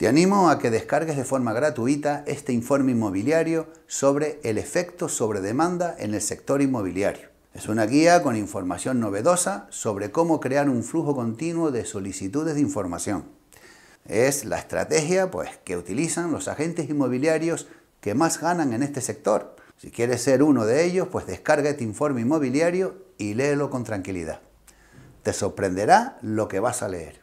Te animo a que descargues de forma gratuita este informe inmobiliario sobre el efecto sobre demanda en el sector inmobiliario. Es una guía con información novedosa sobre cómo crear un flujo continuo de solicitudes de información. Es la estrategia pues, que utilizan los agentes inmobiliarios que más ganan en este sector. Si quieres ser uno de ellos, pues descarga este informe inmobiliario y léelo con tranquilidad. Te sorprenderá lo que vas a leer.